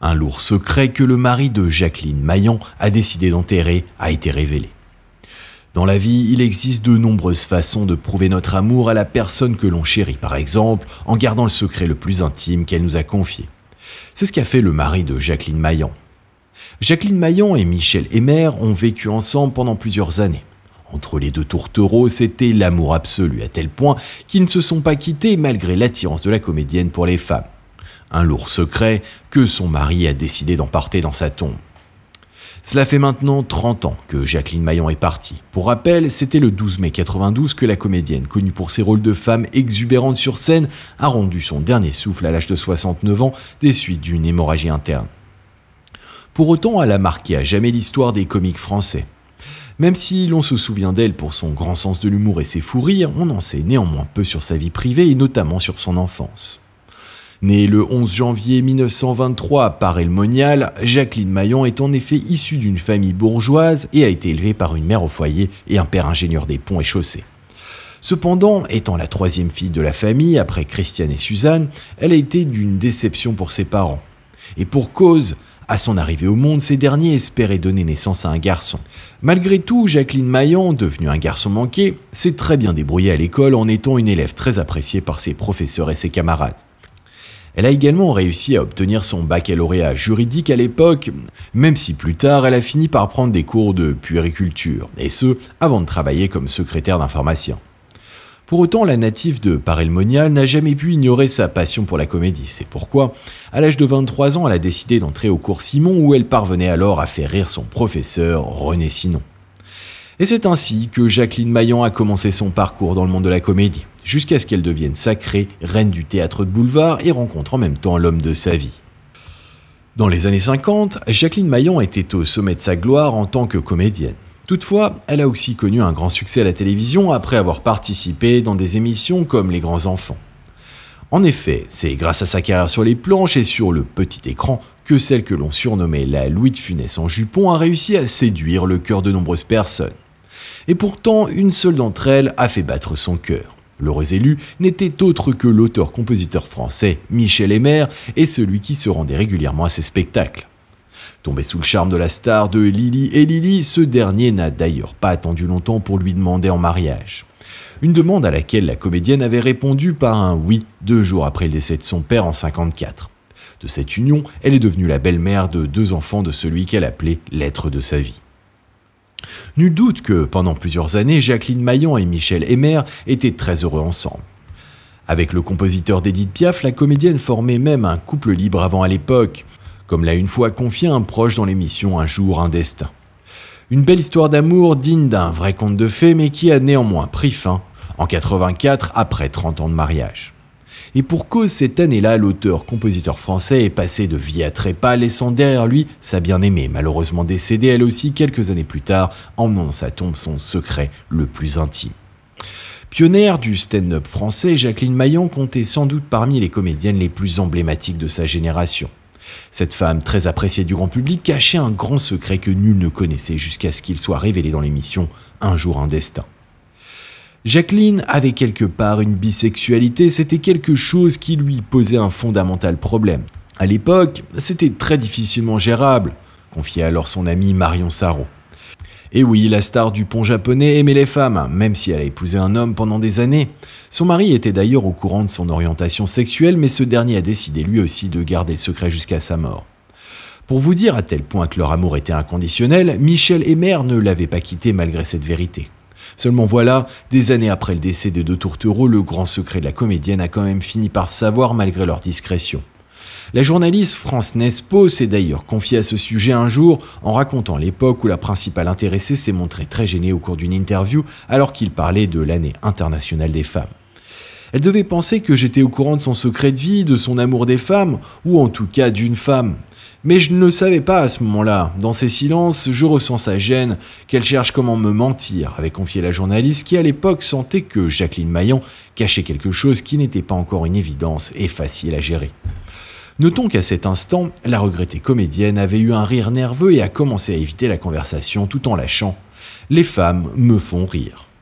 Un lourd secret que le mari de Jacqueline Maillan a décidé d'enterrer a été révélé. Dans la vie, il existe de nombreuses façons de prouver notre amour à la personne que l'on chérit, par exemple en gardant le secret le plus intime qu'elle nous a confié. C'est ce qu'a fait le mari de Jacqueline Maillan. Jacqueline Maillan et Michel Emer ont vécu ensemble pendant plusieurs années. Entre les deux tourtereaux, c'était l'amour absolu, à tel point qu'ils ne se sont pas quittés malgré l'attirance de la comédienne pour les femmes un lourd secret que son mari a décidé d'emporter dans sa tombe. Cela fait maintenant 30 ans que Jacqueline Maillon est partie. Pour rappel, c'était le 12 mai 92 que la comédienne, connue pour ses rôles de femme exubérante sur scène, a rendu son dernier souffle à l'âge de 69 ans des suites d'une hémorragie interne. Pour autant, elle a marqué à jamais l'histoire des comiques français. Même si l'on se souvient d'elle pour son grand sens de l'humour et ses fous rires, on en sait néanmoins peu sur sa vie privée et notamment sur son enfance. Née le 11 janvier 1923 à paris le monial Jacqueline Maillon est en effet issue d'une famille bourgeoise et a été élevée par une mère au foyer et un père ingénieur des ponts et chaussées. Cependant, étant la troisième fille de la famille après Christiane et Suzanne, elle a été d'une déception pour ses parents. Et pour cause, à son arrivée au monde, ces derniers espéraient donner naissance à un garçon. Malgré tout, Jacqueline Maillon, devenue un garçon manqué, s'est très bien débrouillée à l'école en étant une élève très appréciée par ses professeurs et ses camarades. Elle a également réussi à obtenir son baccalauréat juridique à l'époque, même si plus tard elle a fini par prendre des cours de puériculture, et ce, avant de travailler comme secrétaire d'information. Pour autant, la native de Parelmonial n'a jamais pu ignorer sa passion pour la comédie. C'est pourquoi, à l'âge de 23 ans, elle a décidé d'entrer au cours Simon où elle parvenait alors à faire rire son professeur René Sinon. Et c'est ainsi que Jacqueline Maillan a commencé son parcours dans le monde de la comédie, jusqu'à ce qu'elle devienne sacrée, reine du théâtre de boulevard et rencontre en même temps l'homme de sa vie. Dans les années 50, Jacqueline Maillan était au sommet de sa gloire en tant que comédienne. Toutefois, elle a aussi connu un grand succès à la télévision après avoir participé dans des émissions comme Les Grands Enfants. En effet, c'est grâce à sa carrière sur les planches et sur le petit écran que celle que l'on surnommait la Louis de Funès en jupon a réussi à séduire le cœur de nombreuses personnes et pourtant une seule d'entre elles a fait battre son cœur. L'heureux élu n'était autre que l'auteur-compositeur français Michel Aimer et celui qui se rendait régulièrement à ses spectacles. Tombé sous le charme de la star de Lily et Lily, ce dernier n'a d'ailleurs pas attendu longtemps pour lui demander en mariage. Une demande à laquelle la comédienne avait répondu par un oui deux jours après le décès de son père en 54. De cette union, elle est devenue la belle-mère de deux enfants de celui qu'elle appelait l'être de sa vie. Nul doute que, pendant plusieurs années, Jacqueline Maillon et Michel Emmer étaient très heureux ensemble. Avec le compositeur d'Edith Piaf, la comédienne formait même un couple libre avant à l'époque, comme l'a une fois confié un proche dans l'émission Un jour, un destin. Une belle histoire d'amour digne d'un vrai conte de fées, mais qui a néanmoins pris fin en 84 après 30 ans de mariage. Et pour cause, cette année-là, l'auteur-compositeur français est passé de vie à trépas, laissant derrière lui sa bien-aimée, malheureusement décédée elle aussi quelques années plus tard, emmenant sa tombe son secret le plus intime. Pionnière du stand-up français, Jacqueline Maillon comptait sans doute parmi les comédiennes les plus emblématiques de sa génération. Cette femme, très appréciée du grand public, cachait un grand secret que nul ne connaissait jusqu'à ce qu'il soit révélé dans l'émission Un jour un destin. Jacqueline avait quelque part une bisexualité, c'était quelque chose qui lui posait un fondamental problème. À l'époque, c'était très difficilement gérable, confiait alors son ami Marion Saro. Et oui, la star du pont japonais aimait les femmes, même si elle a épousé un homme pendant des années. Son mari était d'ailleurs au courant de son orientation sexuelle, mais ce dernier a décidé lui aussi de garder le secret jusqu'à sa mort. Pour vous dire à tel point que leur amour était inconditionnel, Michel mère ne l'avait pas quitté malgré cette vérité. Seulement voilà, des années après le décès des deux tourtereaux, le grand secret de la comédienne a quand même fini par savoir malgré leur discrétion. La journaliste France Nespo s'est d'ailleurs confiée à ce sujet un jour en racontant l'époque où la principale intéressée s'est montrée très gênée au cours d'une interview alors qu'il parlait de l'année internationale des femmes. Elle devait penser que j'étais au courant de son secret de vie, de son amour des femmes, ou en tout cas d'une femme. Mais je ne le savais pas à ce moment-là. Dans ses silences, je ressens sa gêne, qu'elle cherche comment me mentir, avait confié la journaliste qui à l'époque sentait que Jacqueline Maillon cachait quelque chose qui n'était pas encore une évidence et facile à gérer. Notons qu'à cet instant, la regrettée comédienne avait eu un rire nerveux et a commencé à éviter la conversation tout en lâchant ⁇ Les femmes me font rire ⁇